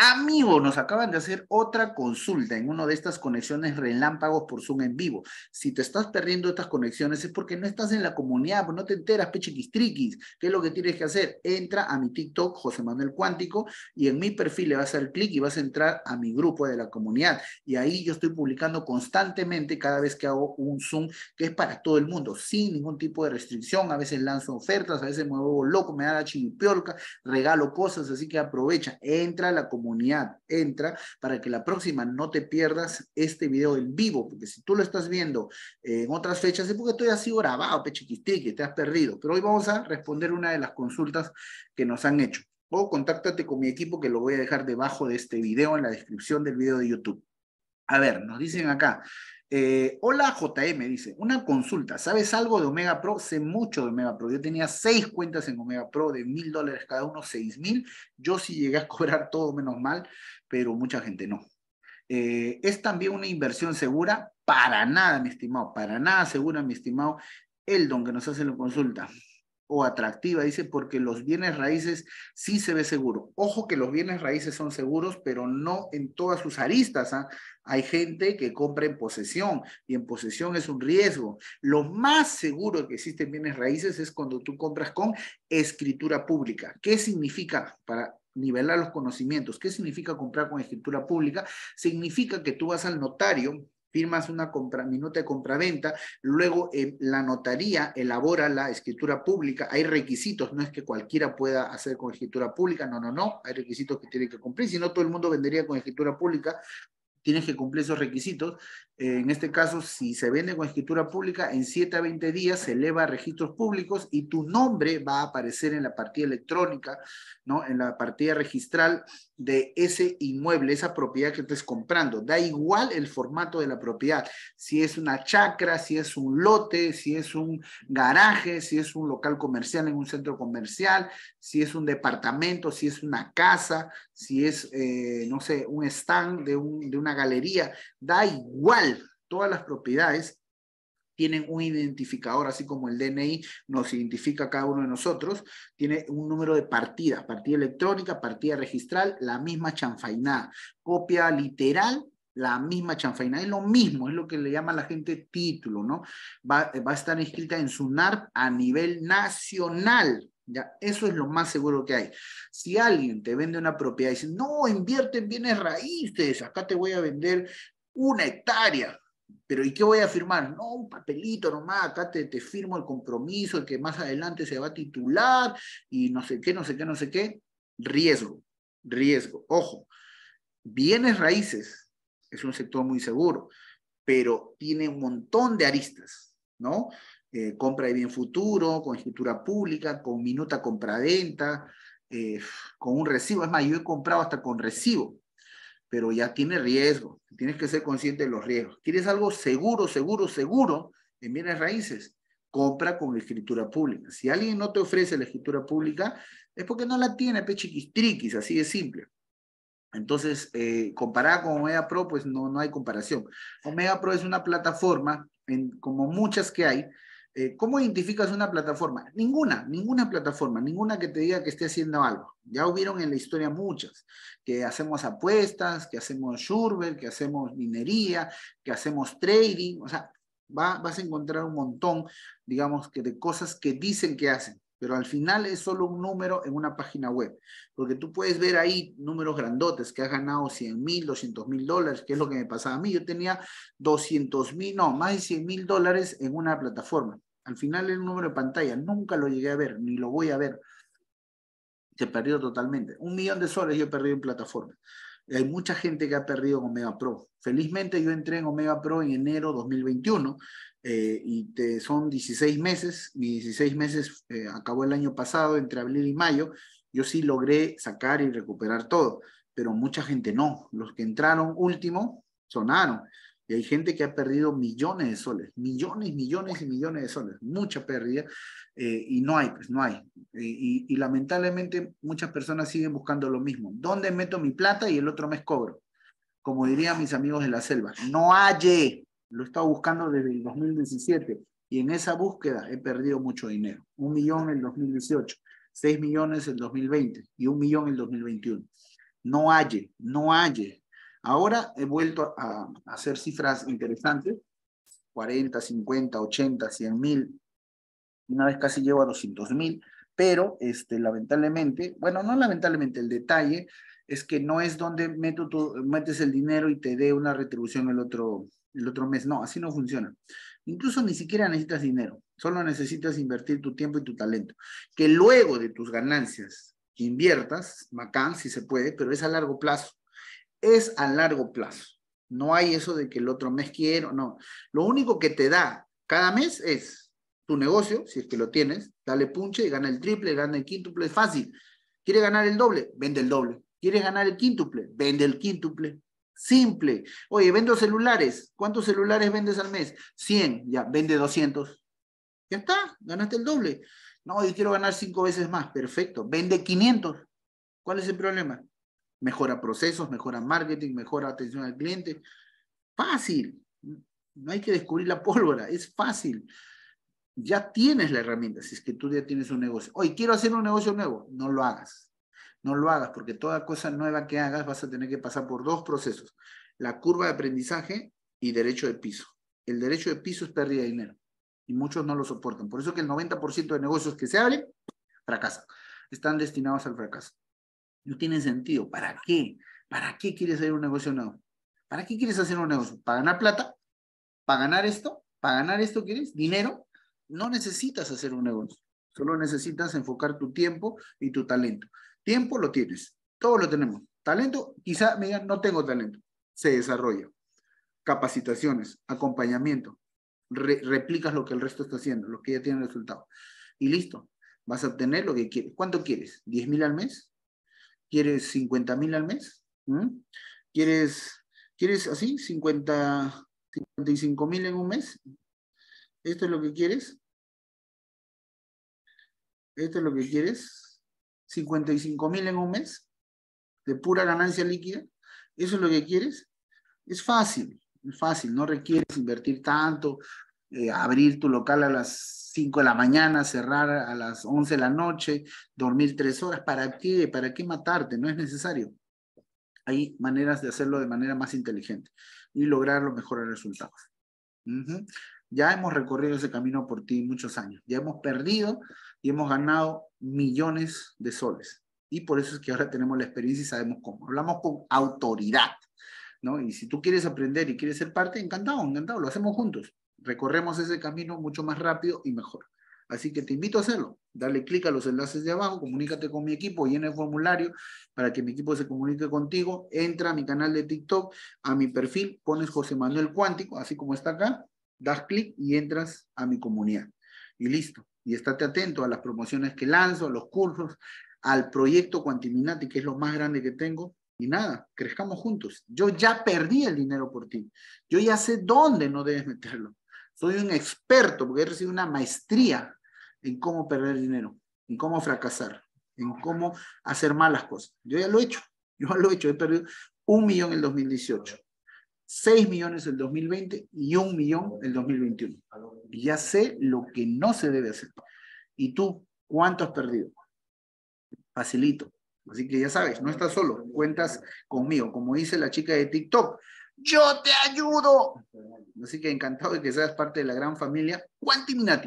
Amigo, nos acaban de hacer otra consulta en una de estas conexiones relámpagos por Zoom en vivo. Si te estás perdiendo estas conexiones es porque no estás en la comunidad, pues no te enteras, pechiquistriquis. ¿Qué es lo que tienes que hacer? Entra a mi TikTok, José Manuel Cuántico, y en mi perfil le vas a hacer clic y vas a entrar a mi grupo de la comunidad. Y ahí yo estoy publicando constantemente cada vez que hago un Zoom, que es para todo el mundo, sin ningún tipo de restricción. A veces lanzo ofertas, a veces me vuelvo loco, me da la chimpiorca, regalo cosas, así que aprovecha, entra a la comunidad comunidad. Entra para que la próxima no te pierdas este video en vivo, porque si tú lo estás viendo eh, en otras fechas, es porque tú ya has sido grabado, pechiquistique, te has perdido. Pero hoy vamos a responder una de las consultas que nos han hecho. O contáctate con mi equipo que lo voy a dejar debajo de este video, en la descripción del video de YouTube. A ver, nos dicen acá, eh, hola JM, dice, una consulta, ¿sabes algo de Omega Pro? Sé mucho de Omega Pro. Yo tenía seis cuentas en Omega Pro de mil dólares cada uno, seis mil. Yo sí llegué a cobrar todo menos mal, pero mucha gente no. Eh, ¿Es también una inversión segura? Para nada, mi estimado, para nada segura, mi estimado Eldon, que nos hace la consulta o atractiva, dice, porque los bienes raíces sí se ve seguro. Ojo que los bienes raíces son seguros, pero no en todas sus aristas. ¿ah? Hay gente que compra en posesión y en posesión es un riesgo. Lo más seguro que existen bienes raíces es cuando tú compras con escritura pública. ¿Qué significa para nivelar los conocimientos? ¿Qué significa comprar con escritura pública? Significa que tú vas al notario firmas una compra, minuta de compraventa, luego eh, la notaría elabora la escritura pública, hay requisitos, no es que cualquiera pueda hacer con escritura pública, no, no, no, hay requisitos que tiene que cumplir, si no todo el mundo vendería con escritura pública, tienes que cumplir esos requisitos, eh, en este caso, si se vende con escritura pública, en 7 a 20 días se eleva registros públicos y tu nombre va a aparecer en la partida electrónica, ¿no? En la partida registral de ese inmueble, esa propiedad que estés comprando. Da igual el formato de la propiedad, si es una chacra, si es un lote, si es un garaje, si es un local comercial en un centro comercial, si es un departamento, si es una casa, si es, eh, no sé, un stand de, un, de una galería, da igual todas las propiedades tienen un identificador, así como el DNI nos identifica a cada uno de nosotros, tiene un número de partidas, partida electrónica, partida registral, la misma chanfainada, copia literal, la misma chanfainada, es lo mismo, es lo que le llama la gente título, ¿no? Va, a estar inscrita en su NARP a nivel nacional, ¿Ya? Eso es lo más seguro que hay. Si alguien te vende una propiedad y dice, no, invierte en bienes raíces, acá te voy a vender una hectárea, pero ¿y qué voy a firmar? No, un papelito nomás, acá te, firmo el compromiso, el que más adelante se va a titular y no sé qué, no sé qué, no sé qué. Riesgo, riesgo. Ojo, bienes raíces es un sector muy seguro, pero tiene un montón de aristas, ¿no? Eh, compra de bien futuro, con escritura pública, con minuta compra-venta, eh, con un recibo. Es más, yo he comprado hasta con recibo pero ya tiene riesgo. Tienes que ser consciente de los riesgos. ¿Quieres algo seguro, seguro, seguro en bienes raíces? Compra con escritura pública. Si alguien no te ofrece la escritura pública, es porque no la tiene, pechiquistriquis, así de simple. Entonces, eh, comparada con Omega Pro, pues no, no hay comparación. Omega Pro es una plataforma, en, como muchas que hay, eh, ¿cómo identificas una plataforma? Ninguna, ninguna plataforma, ninguna que te diga que esté haciendo algo. Ya hubieron en la historia muchas, que hacemos apuestas, que hacemos Shurbel, que hacemos minería, que hacemos trading, o sea, vas a encontrar un montón, digamos, que de cosas que dicen que hacen. Pero al final es solo un número en una página web, porque tú puedes ver ahí números grandotes que has ganado 100 mil, 200 mil dólares, que es lo que me pasaba a mí. Yo tenía 200 mil, no, más de 100 mil dólares en una plataforma al final el número de pantalla nunca lo llegué a ver, ni lo voy a ver. Se perdió totalmente. Un millón de soles yo he perdido en plataforma. Hay mucha gente que ha perdido en Omega Pro. Felizmente yo entré en Omega Pro en enero 2021 eh, y te, son 16 meses. Mis 16 meses eh, acabó el año pasado, entre abril y mayo. Yo sí logré sacar y recuperar todo, pero mucha gente no. Los que entraron último sonaron. Y hay gente que ha perdido millones de soles, millones, millones y millones de soles, mucha pérdida, eh, y no hay, pues no hay. Y, lamentablemente muchas personas siguen buscando lo mismo. ¿Dónde meto mi plata y el otro mes cobro? Como dirían mis amigos de la selva, no hay. Lo he estado buscando desde el 2017 y en esa búsqueda he perdido mucho dinero. Un millón en el 2018, seis millones en el 2020 y un millón en el 2021. No hay. no hay. Ahora he vuelto a, hacer cifras interesantes, 40, 50, 80, 100 mil, una vez casi llego a 200 mil, pero este, lamentablemente, bueno, no lamentablemente, el detalle es que no es donde metes el dinero y te dé una retribución el otro, el otro mes, no, así no funciona. Incluso ni siquiera necesitas dinero, solo necesitas invertir tu tiempo y tu talento, que luego de tus ganancias inviertas, macán si se puede, pero es a largo plazo es a largo plazo. No hay eso de que el otro mes quiero, no. Lo único que te da cada mes es tu negocio, si es que lo tienes, dale punche, gana el triple, gana el quíntuple, es fácil. ¿Quieres ganar el doble? Vende el doble. ¿Quieres ganar el quíntuple? Vende el quíntuple. Simple. Oye, vendo celulares. ¿Cuántos celulares vendes al mes? 100. Ya, vende 200. Ya está, ganaste el doble. No, yo quiero ganar cinco veces más. Perfecto. Vende 500. ¿Cuál es el problema? Mejora procesos, mejora marketing, mejora atención al cliente. Fácil. No hay que descubrir la pólvora, es fácil. Ya tienes la herramienta, si es que tú ya tienes un negocio. Hoy quiero hacer un negocio nuevo, no lo hagas. No lo hagas porque toda cosa nueva que hagas vas a tener que pasar por dos procesos. La curva de aprendizaje y derecho de piso. El derecho de piso es pérdida de dinero y muchos no lo soportan. Por eso que el 90% de negocios que se abren fracasan. Están destinados al fracaso. No tiene sentido. ¿Para qué? ¿Para qué quieres hacer un negocio nuevo? ¿Para qué quieres hacer un negocio? ¿Para ganar plata? ¿Para ganar esto? ¿Para ganar esto quieres? ¿Dinero? No necesitas hacer un negocio. Solo necesitas enfocar tu tiempo y tu talento. Tiempo lo tienes. Todo lo tenemos. Talento, quizá me digan, no tengo talento. Se desarrolla. Capacitaciones, acompañamiento. replicas lo que el resto está haciendo, lo que ya tiene resultado. Y listo. Vas a obtener lo que quieres. ¿Cuánto quieres? ¿Diez mil al mes? ¿Quieres 50 mil al mes? ¿Mm? ¿Quieres, ¿Quieres así? 50, 55 mil en un mes. ¿Esto es lo que quieres? ¿Esto es lo que quieres? 55 mil en un mes de pura ganancia líquida. ¿Eso es lo que quieres? Es fácil, es fácil, no requieres invertir tanto, eh, abrir tu local a las 5 de la mañana, cerrar a las 11 de la noche, dormir tres horas, ¿para qué? ¿Para qué matarte? No es necesario. Hay maneras de hacerlo de manera más inteligente y lograr los mejores resultados. Ya hemos recorrido ese camino por ti muchos años, ya hemos perdido y hemos ganado millones de soles. Y por eso es que ahora tenemos la experiencia y sabemos cómo. Hablamos con autoridad, ¿no? Y si tú quieres aprender y quieres ser parte, encantado, encantado, lo hacemos juntos recorremos ese camino mucho más rápido y mejor. Así que te invito a hacerlo. Dale clic a los enlaces de abajo, comunícate con mi equipo, llena el formulario para que mi equipo se comunique contigo. Entra a mi canal de TikTok, a mi perfil, pones José Manuel Cuántico, así como está acá, das clic y entras a mi comunidad. Y listo. Y estate atento a las promociones que lanzo, a los cursos, al proyecto Cuantiminati, que es lo más grande que tengo. Y nada, crezcamos juntos. Yo ya perdí el dinero por ti. Yo ya sé dónde no debes meterlo. Soy un experto porque he recibido una maestría en cómo perder dinero, en cómo fracasar, en cómo hacer malas cosas. Yo ya lo he hecho, yo ya lo he hecho. He perdido un millón en el 2018, seis millones en el 2020 y un millón en el 2021. Ya sé lo que no se debe hacer. ¿Y tú cuánto has perdido? Facilito. Así que ya sabes, no estás solo, cuentas conmigo. Como dice la chica de TikTok, yo te ayudo. Así que encantado de que seas parte de la gran familia Quantiminati.